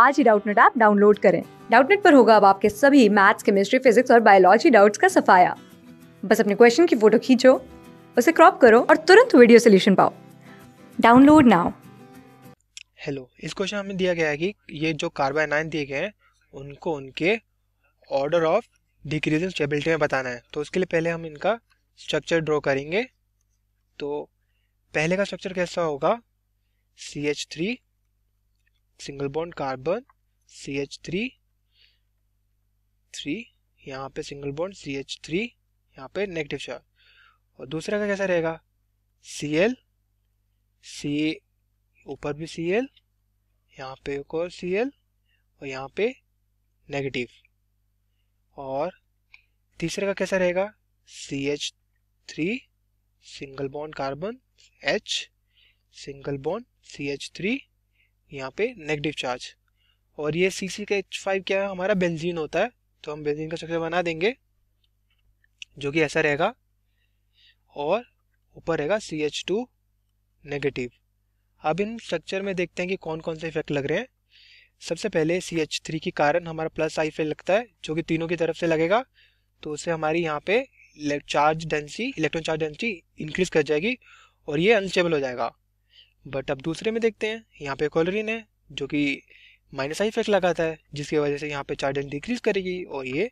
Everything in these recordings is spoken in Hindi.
आज ही डाउटनेट ऐप डाउनलोड करें डाउटनेट पर होगा अब आपके सभी मैथ्स केमिस्ट्री फिजिक्स और बायोलॉजी डाउट्स का सफाया बस अपने क्वेश्चन की फोटो खींचो उसे क्रॉप करो और तुरंत वीडियो सोल्यूशन पाओ डाउनलोड नाउ हेलो इस क्वेश्चन हमें दिया गया है कि ये जो कार्बाइन दिए गए हैं उनको उनके ऑर्डर ऑफ डिक्रीज स्टेबिलिटी में बताना है तो उसके लिए पहले हम इनका स्ट्रक्चर ड्रॉ करेंगे तो पहले का स्ट्रक्चर कैसा होगा C H three single bond carbon C H three three यहाँ पे single bond C H three यहाँ पे नेगेटिव चार्ज और दूसरा का कैसा रहेगा सी एल सी ऊपर भी सी एल यहाँ पे एक और सी एल और यहाँ पे नेगेटिव और तीसरे का कैसा रहेगा C H three single bond carbon H single bond C H three यहाँ पे नेगेटिव चार्ज और ये सी सी का एच फाइव क्या है हमारा बेंजीन होता है तो हम बेंजीन का स्ट्रक्चर बना देंगे जो कि ऐसा रहेगा और ऊपर रहेगा सी एच टू नेगेटिव अब इन स्ट्रक्चर में देखते हैं कि कौन कौन से इफेक्ट लग रहे हैं सबसे पहले सी एच थ्री के कारण हमारा प्लस आई फेल लगता है जो कि तीनों की तरफ से लगेगा तो उससे हमारी यहाँ पे charge density electron charge density increase कर जाएगी और ये अनस्टेबल हो जाएगा बट अब दूसरे में देखते हैं यहाँ पे कॉलरिन है जो कि माइनस आई इफेक्ट लगाता है जिसकी वजह से यहाँ पे चार्जेस डिक्रीज करेगी और ये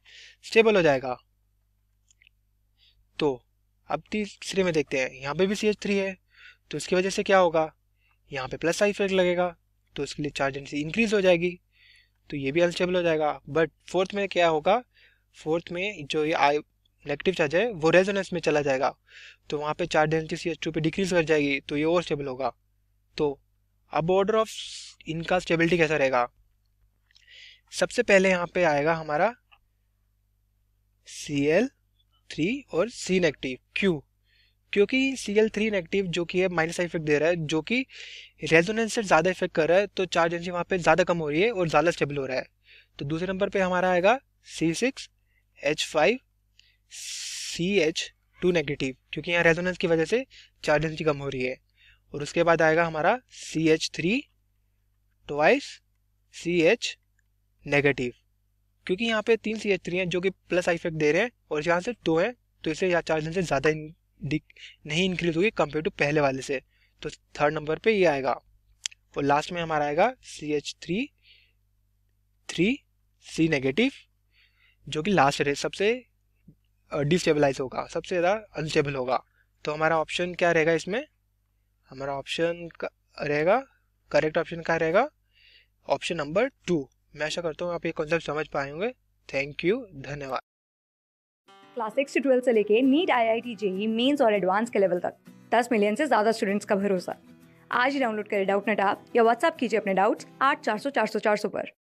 स्टेबल हो जाएगा तो अब तीसरे में देखते हैं यहाँ पे भी सी एच थ्री है तो उसकी वजह से क्या होगा यहाँ पे प्लस आई इफेक्ट लगेगा तो उसके लिए चार्ज एंसी इंक्रीज हो जाएगी तो ये भी अनस्टेबल हो जाएगा बट फोर्थ में क्या होगा फोर्थ में जो ये आई नेगेटिव चार्ज है वो रेजोनेंस में चला जाएगा तो वहाँ पे charge anti C H two पर डिक्रीज कर जाएगी तो ये और स्टेबल होगा तो अब ऑर्डर ऑफ इनका स्टेबिलिटी कैसा रहेगा सबसे पहले यहाँ पे आएगा हमारा सी एल थ्री और सी नेगेटिव क्यू क्योंकि सी एल थ्री नेगेटिव जो कि है माइनस इफेक्ट दे रहा है जो कि रेजोनेंस से ज़्यादा इफेक्ट कर रहा है तो चार्ज एनर्जी वहाँ पे ज़्यादा कम हो रही है और ज़्यादा स्टेबल हो रहा है तो दूसरे नंबर पे हमारा आएगा C six H five C H two negative क्योंकि यहाँ रेजोनेंस की वजह से चार्ज एनर्जी कम हो रही है और उसके बाद आएगा हमारा C H three twice C H negative क्योंकि यहाँ पे तीन सी एच थ्री हैं जो कि प्लस आई इफेक्ट दे रहे हैं और यहाँ से दो हैं तो इसे यहाँ चार्ज से ज़्यादा नहीं इंक्रीज होगी कंपेयर टू पहले वाले से तो थर्ड नंबर पे ये आएगा और लास्ट में हमारा आएगा C H three three C negative जो कि लास्ट रहे सबसे डिस्टेबलाइज होगा सबसे ज़्यादा अनस्टेबल होगा तो हमारा ऑप्शन क्या रहेगा इसमें हमारा ऑप्शन रहेगा करेक्ट ऑप्शन क्या रहेगा ऑप्शन नंबर टू मैं आशा करता हूँ आप ये कॉन्सेप्ट समझ पाए होंगे थैंक यू धन्यवाद क्लास सिक्स से ट्वेल्थ से लेके NEET I I T JEE mains और एडवांस के लेवल तक दस मिलियन से ज़्यादा स्टूडेंट्स का भरोसा आज ही डाउनलोड करें डाउट नेट आप या व्हाट्सअप कीजिए अपने डाउट्स आठ चार सौ चार सौ चार सौ पर